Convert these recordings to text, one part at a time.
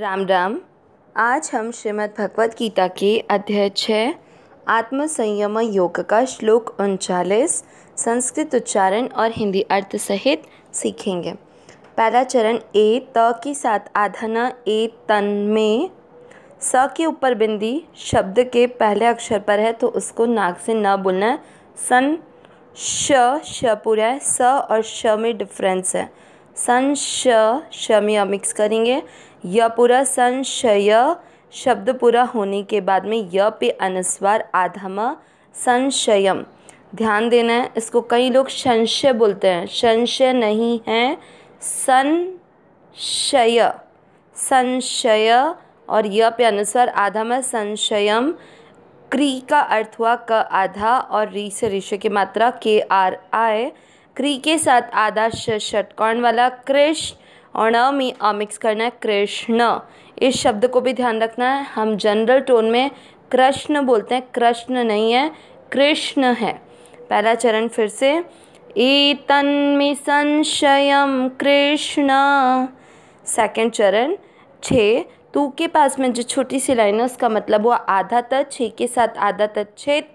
राम राम आज हम श्रीमद् भगवद गीता के अध्याय छः आत्मसंयम योग का श्लोक उनचालीस संस्कृत उच्चारण और हिंदी अर्थ सहित सीखेंगे पहला चरण ए त के साथ आधा न ए तन में स के ऊपर बिंदी शब्द के पहले अक्षर पर है तो उसको नाक से न ना बोलना सन श श पूरा है स और श में डिफरेंस है सन श शमय मिक्स करेंगे य पूरा सन शय शब्द पूरा होने के बाद में य पे अनुस्वार आधम संशयम ध्यान देना है इसको कई लोग संशय बोलते हैं संशय नहीं है संशय संशय और य पे अनुस्वार आधम संशयम क्री का अर्थ हुआ क आधा और री से ऋषि की मात्रा के आर आए क्री के साथ आधा षटकोण वाला कृष्ण और न में अ मिक्स करना है कृष्ण इस शब्द को भी ध्यान रखना है हम जनरल टोन में कृष्ण बोलते हैं कृष्ण नहीं है कृष्ण है पहला चरण फिर से तन तन्मि संशयम कृष्ण सेकेंड चरण छ तू के पास में जो छोटी सी लाइन है उसका मतलब हुआ आधा त छ के साथ आधा त छेद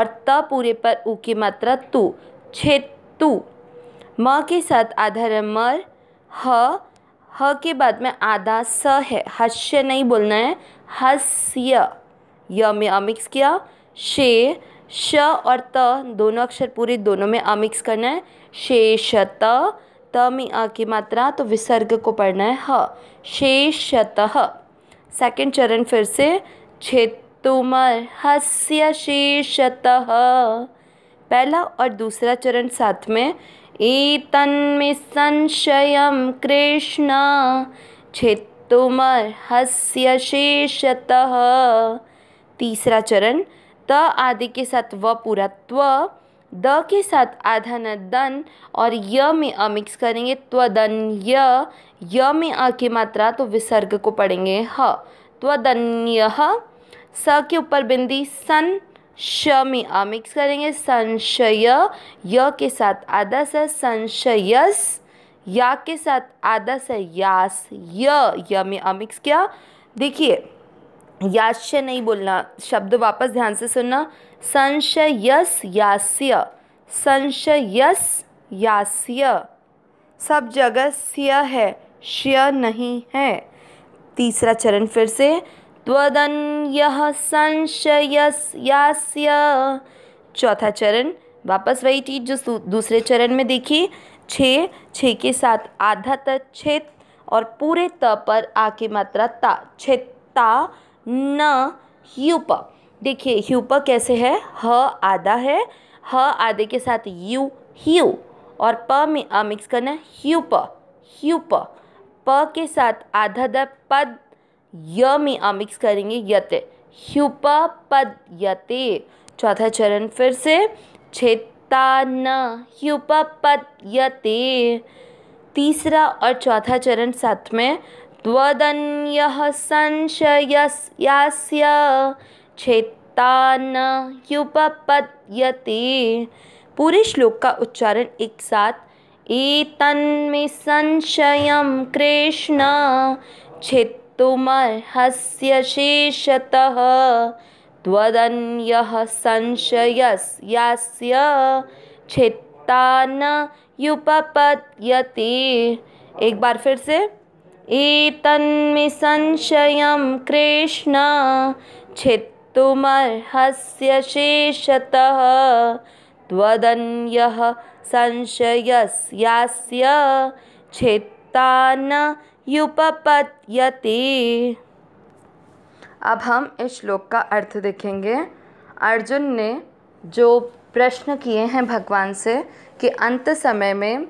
और त पूरे पर ऊ की मात्रा तू छेद तू म के साथ आधा है मर ह ह के बाद में आधा स है हस्य नहीं बोलना है हस्य य में अमिक्स किया शे श और त दोनों अक्षर पूरे दोनों में अमिक्स करना है शेषत त में अ की मात्रा तो विसर्ग को पढ़ना है ह शेषतः सेकेंड चरण फिर से छेतुमर हस्य शेषतः पहला और दूसरा चरण साथ में ई तन्मे संशयम कृष्ण हस्य शेषतः तीसरा चरण त आदि के साथ व पूरा त्व द के साथ आधा न दन और य में अ मिक्स करेंगे त्वदन य य में अ की मात्रा तो विसर्ग को पढ़ेंगे ह त्वदन्य स के ऊपर बिंदी सन शमी आ मिक्स करेंगे संशय य के साथ आधा सा संशयस या के साथ आधा सा यास य य में अमिक्स किया देखिए याश्य नहीं बोलना शब्द वापस ध्यान से सुनना संशयस यास्य संशयस यास्य सब जगह स्य है श्य नहीं है तीसरा चरण फिर से त्वदन्यः संशयस्य चौथा चरण वापस वही चीज़ जो दूसरे चरण में देखी छे छे के साथ आधा त छेद और पूरे त पर आ की मात्रा ता छेद ता न ह्यूप देखिए ह्यूप कैसे है ह आधा है ह आधे के साथ यू ह्यू और प में अ मिक्स करना ह्यूप ह्यूप प के साथ आधा द पद य में आ मिक्स करेंगे यते ह्युपा पद यते चौथा चरण फिर से छेता न ह्युपा पद यते तीसरा और चौथा चरण साथ में त्वदन्य संशयस्य छेता न यते पूरे श्लोक का उच्चारण एक साथ में संशयम कृष्ण छेत तुमर्हस्यशेषतः त्वदन्यः संशयस्यास्य छित्तान युपपद्यते एक बार फिर से एतन्मि संशयं कृष्ण छित्तुमर्हस्य शेषतः त्वदन्यः संशयस्यास्य युपपत्यति अब हम इस श्लोक का अर्थ देखेंगे अर्जुन ने जो प्रश्न किए हैं भगवान से कि अंत समय में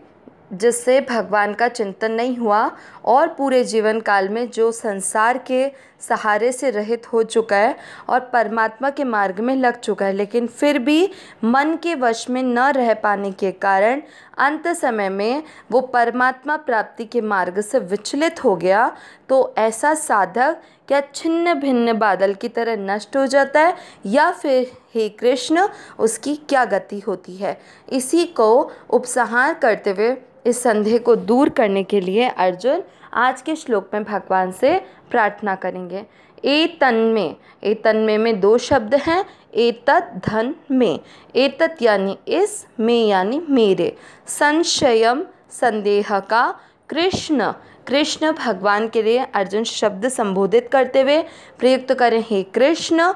जिससे भगवान का चिंतन नहीं हुआ और पूरे जीवन काल में जो संसार के सहारे से रहित हो चुका है और परमात्मा के मार्ग में लग चुका है लेकिन फिर भी मन के वश में न रह पाने के कारण अंत समय में वो परमात्मा प्राप्ति के मार्ग से विचलित हो गया तो ऐसा साधक क्या छिन्न भिन्न बादल की तरह नष्ट हो जाता है या फिर हे कृष्ण उसकी क्या गति होती है इसी को उपसहार करते हुए इस संदेह को दूर करने के लिए अर्जुन आज के श्लोक में भगवान से प्रार्थना करेंगे ए एतन्मे में दो शब्द हैं एतत् धन में एतत् यानी इस में यानी मेरे संशयम संदेह का कृष्ण कृष्ण भगवान के लिए अर्जुन शब्द संबोधित करते हुए प्रयुक्त करें हे कृष्ण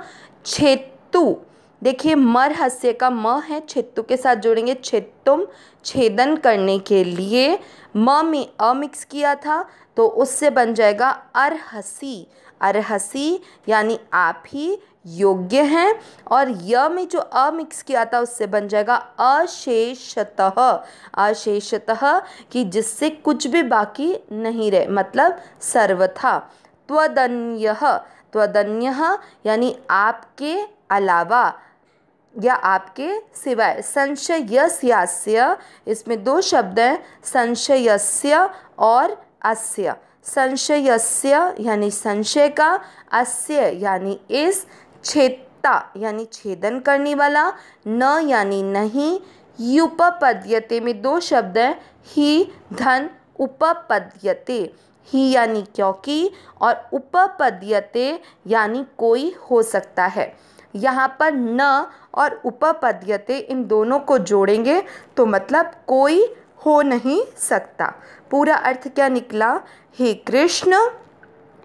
छेतु देखिए मर हस्य का म है छेत्तु के साथ जोड़ेंगे छेत्तुम छेदन करने के लिए म में अ मिक्स किया था तो उससे बन जाएगा अरहसी अरहसी यानी आप ही योग्य हैं और य में जो अ मिक्स किया था उससे बन जाएगा अशेषतः अशेषतः कि जिससे कुछ भी बाकी नहीं रहे मतलब सर्वथा त्वदन्य त्वदन्य यानी आपके अलावा या आपके सिवाय संशयस्यास्य इसमें दो शब्द हैं संशयस्य और अस्य संशयस्य यानी संशय का अस्य यानी इस छेदता यानी छेदन करने वाला न यानी नहीं युपपद्यते में दो शब्द हैं ही धन उपपद्यते ही यानी क्योंकि और उपपद्यते यानी कोई हो सकता है यहाँ पर न और उपपद्यते इन दोनों को जोड़ेंगे तो मतलब कोई हो नहीं सकता पूरा अर्थ क्या निकला हे कृष्ण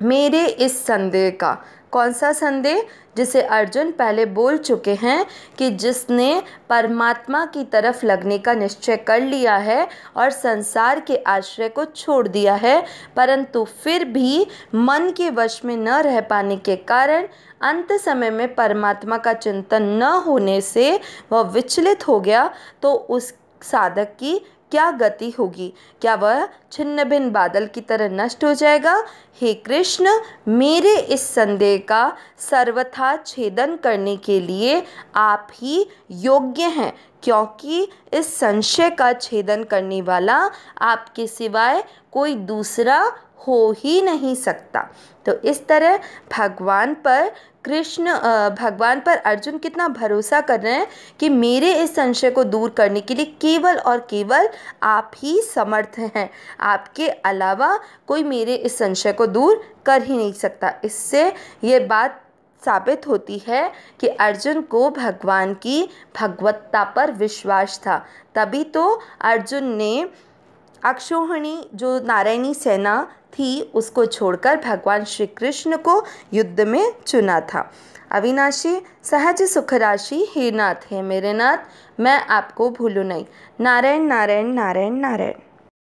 मेरे इस संदेह का कौन सा संदेह जिसे अर्जुन पहले बोल चुके हैं कि जिसने परमात्मा की तरफ लगने का निश्चय कर लिया है और संसार के आश्रय को छोड़ दिया है परंतु फिर भी मन के वश में न रह पाने के कारण अंत समय में परमात्मा का चिंतन न होने से वह विचलित हो गया तो उस साधक की क्या गति होगी क्या वह छिन्न भिन्न बादल की तरह नष्ट हो जाएगा हे कृष्ण मेरे इस संदेह का सर्वथा छेदन करने के लिए आप ही योग्य हैं क्योंकि इस संशय का छेदन करने वाला आपके सिवाय कोई दूसरा हो ही नहीं सकता तो इस तरह भगवान पर कृष्ण भगवान पर अर्जुन कितना भरोसा कर रहे हैं कि मेरे इस संशय को दूर करने के लिए केवल और केवल आप ही समर्थ हैं आपके अलावा कोई मेरे इस संशय को दूर कर ही नहीं सकता इससे ये बात साबित होती है कि अर्जुन को भगवान की भगवत्ता पर विश्वास था तभी तो अर्जुन ने अक्षोहिणी जो नारायणी सेना थी उसको छोड़कर भगवान श्री कृष्ण को युद्ध में चुना था अविनाशी सहज सुख राशि हे नाथ हे मेरे नाथ मैं आपको भूलू नहीं नारायण नारायण नारायण नारायण